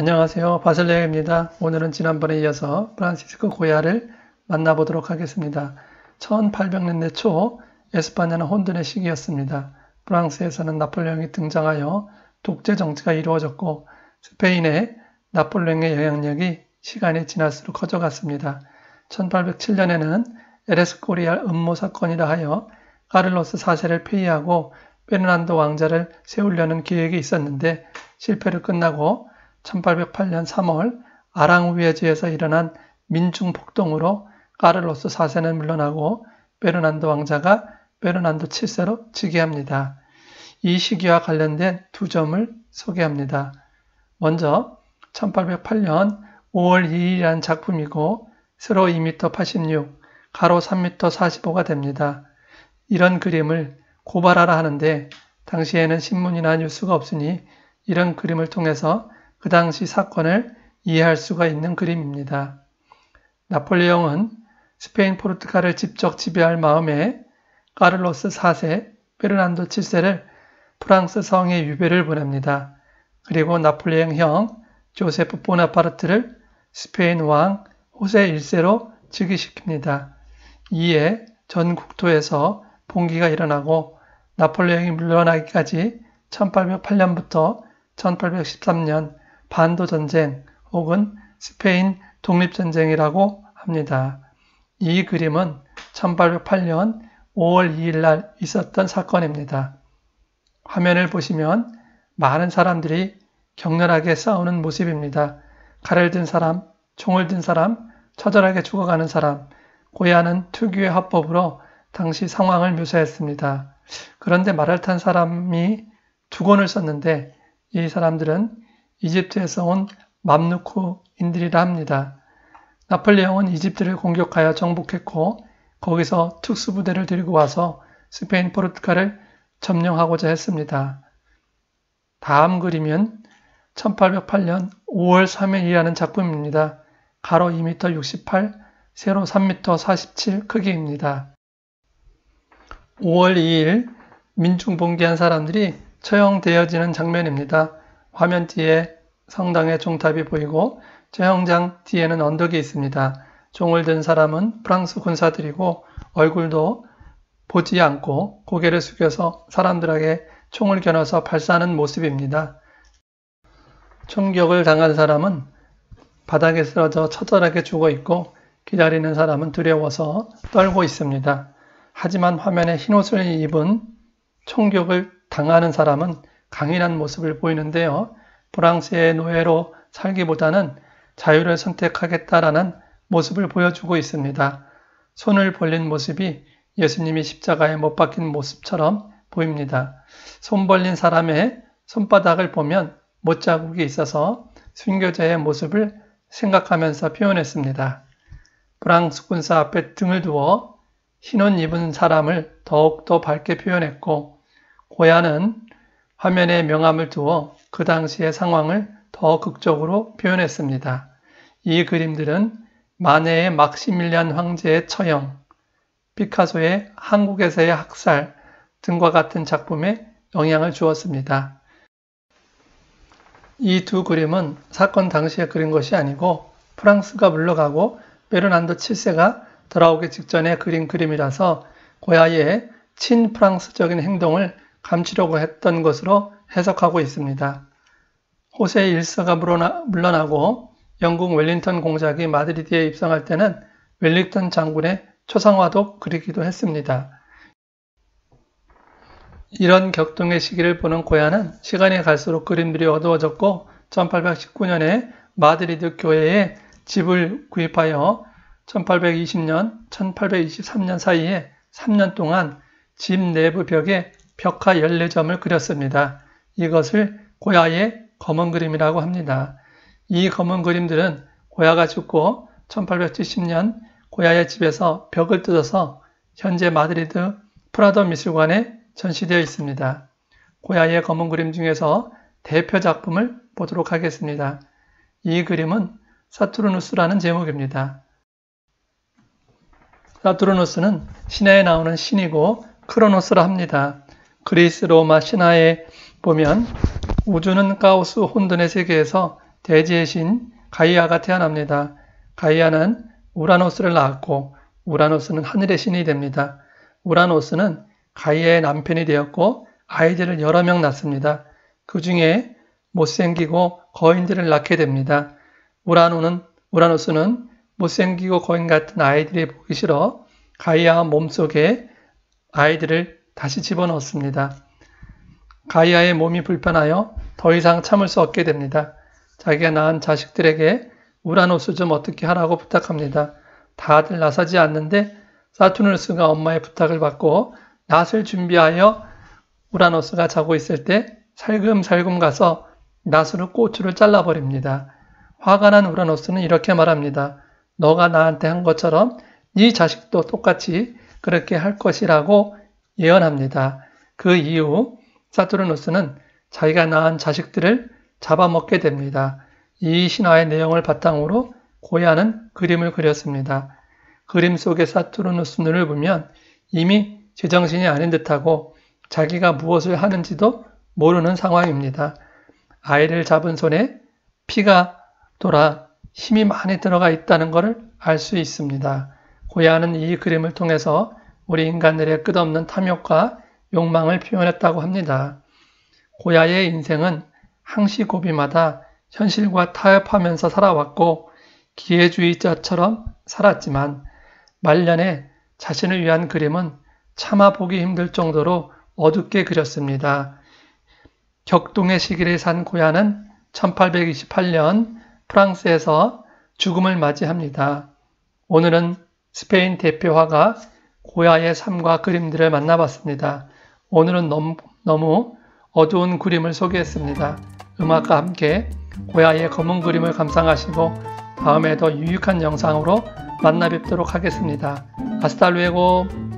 안녕하세요. 바셀레입니다 오늘은 지난번에 이어서 프란시스코 고야를 만나보도록 하겠습니다. 1800년대 초 에스파냐는 혼돈의 시기였습니다. 프랑스에서는 나폴레옹이 등장하여 독재 정치가 이루어졌고 스페인의 나폴레옹의 영향력이 시간이 지날수록 커져갔습니다. 1807년에는 에레스코리아 음모 사건이라 하여 카를로스 4세를 폐위하고 페르난도 왕자를 세우려는 계획이 있었는데 실패를 끝나고 1808년 3월 아랑우에즈에서 일어난 민중 폭동으로 까를로스 4세는 물러나고 베르난도 왕자가 베르난도 7세로 즉위합니다. 이 시기와 관련된 두 점을 소개합니다. 먼저 1808년 5월 2일이라는 작품이고 세로 2m86, 가로 3m45가 됩니다. 이런 그림을 고발하라 하는데 당시에는 신문이나 뉴스가 없으니 이런 그림을 통해서 그 당시 사건을 이해할 수가 있는 그림입니다. 나폴레옹은 스페인 포르투갈을 직접 지배할 마음에 까를로스 4세, 페르난도 7세를 프랑스 성에 유배를 보냅니다. 그리고 나폴레옹 형 조세프 보나파르트를 스페인 왕 호세 1세로 즉위시킵니다. 이에 전 국토에서 봉기가 일어나고 나폴레옹이 물러나기까지 1808년부터 1813년 반도 전쟁 혹은 스페인 독립 전쟁이라고 합니다. 이 그림은 1808년 5월 2일 날 있었던 사건입니다. 화면을 보시면 많은 사람들이 격렬하게 싸우는 모습입니다. 칼을 든 사람, 총을 든 사람, 처절하게 죽어가는 사람, 고야는 특유의 화법으로 당시 상황을 묘사했습니다. 그런데 말을 탄 사람이 두 권을 썼는데 이 사람들은 이집트에서 온 맘누코인들이라 합니다. 나폴레옹은 이집트를 공격하여 정복했고 거기서 특수부대를 들고 와서 스페인 포르투갈을 점령하고자 했습니다. 다음 그림은 1808년 5월 3일이라는 작품입니다. 가로 2m 68, 세로 3m 47 크기입니다. 5월 2일 민중 봉기한 사람들이 처형되어지는 장면입니다. 화면 뒤에 성당의 종탑이 보이고 저형장 뒤에는 언덕이 있습니다. 종을 든 사람은 프랑스 군사들이고 얼굴도 보지 않고 고개를 숙여서 사람들에게 총을 겨눠서 발사하는 모습입니다. 총격을 당한 사람은 바닥에 쓰러져 처절하게 죽어 있고 기다리는 사람은 두려워서 떨고 있습니다. 하지만 화면에 흰옷을 입은 총격을 당하는 사람은 강인한 모습을 보이는데요. 프랑스의 노예로 살기보다는 자유를 선택하겠다라는 모습을 보여주고 있습니다. 손을 벌린 모습이 예수님이 십자가에 못 박힌 모습처럼 보입니다. 손 벌린 사람의 손바닥을 보면 못 자국이 있어서 순교자의 모습을 생각하면서 표현했습니다. 프랑스 군사 앞에 등을 두어 흰옷 입은 사람을 더욱더 밝게 표현했고 고야는 화면에 명암을 두어 그 당시의 상황을 더 극적으로 표현했습니다. 이 그림들은 마네의 막시밀리안 황제의 처형, 피카소의 한국에서의 학살 등과 같은 작품에 영향을 주었습니다. 이 두 그림은 사건 당시에 그린 것이 아니고 프랑스가 물러가고 베르난도 7세가 돌아오기 직전에 그린 그림이라서 고야의 친프랑스적인 행동을 감추려고 했던 것으로 해석하고 있습니다. 호세 1세가 물러나고 영국 웰링턴 공작이 마드리드에 입성할 때는 웰링턴 장군의 초상화도 그리기도 했습니다. 이런 격동의 시기를 보는 고야는 시간이 갈수록 그림들이 어두워졌고 1819년에 마드리드 교회에 집을 구입하여 1820년, 1823년 사이에 3년 동안 집 내부 벽에 벽화 14점을 그렸습니다. 이것을 고야의 검은 그림이라고 합니다. 이 검은 그림들은 고야가 죽고 1870년 고야의 집에서 벽을 뜯어서 현재 마드리드 프라더 미술관에 전시되어 있습니다. 고야의 검은 그림 중에서 대표 작품을 보도록 하겠습니다. 이 그림은 사투르누스라는 제목입니다. 사투르누스는 신화에 나오는 신이고 크로노스라 합니다. 그리스 로마 신화에 보면 우주는 가오스 혼돈의 세계에서 대지의 신 가이아가 태어납니다. 가이아는 우라노스를 낳았고 우라노스는 하늘의 신이 됩니다. 우라노스는 가이아의 남편이 되었고 아이들을 여러 명 낳습니다. 그 중에 못생기고 거인들을 낳게 됩니다. 우라노는, 우라노스는 못생기고 거인 같은 아이들이 보기 싫어 가이아 몸속에 아이들을 다시 집어넣었습니다. 가이아의 몸이 불편하여 더 이상 참을 수 없게 됩니다. 자기가 낳은 자식들에게 우라노스 좀 어떻게 하라고 부탁합니다. 다들 나서지 않는데 사투누스가 엄마의 부탁을 받고 낫을 준비하여 우라노스가 자고 있을 때 살금살금 가서 낫으로 꼬추를 잘라버립니다. 화가 난 우라노스는 이렇게 말합니다. 너가 나한테 한 것처럼 네 자식도 똑같이 그렇게 할 것이라고 예언합니다. 그 이후 사투르누스는 자기가 낳은 자식들을 잡아먹게 됩니다. 이 신화의 내용을 바탕으로 고야는 그림을 그렸습니다. 그림 속의 사투르누스 눈을 보면 이미 제정신이 아닌 듯하고 자기가 무엇을 하는지도 모르는 상황입니다. 아이를 잡은 손에 피가 돌아 힘이 많이 들어가 있다는 것을 알 수 있습니다. 고야는 이 그림을 통해서 우리 인간들의 끝없는 탐욕과 욕망을 표현했다고 합니다. 고야의 인생은 항시고비마다 현실과 타협하면서 살아왔고 기회주의자처럼 살았지만 말년에 자신을 위한 그림은 참아 보기 힘들 정도로 어둡게 그렸습니다. 격동의 시기를 산 고야는 1828년 프랑스에서 죽음을 맞이합니다. 오늘은 스페인 대표 화가 고야의 삶과 그림들을 만나봤습니다. 오늘은 너무, 너무 어두운 그림을 소개했습니다. 음악과 함께 고야의 검은 그림을 감상하시고 다음에 더 유익한 영상으로 만나 뵙도록 하겠습니다. 아스탈루에고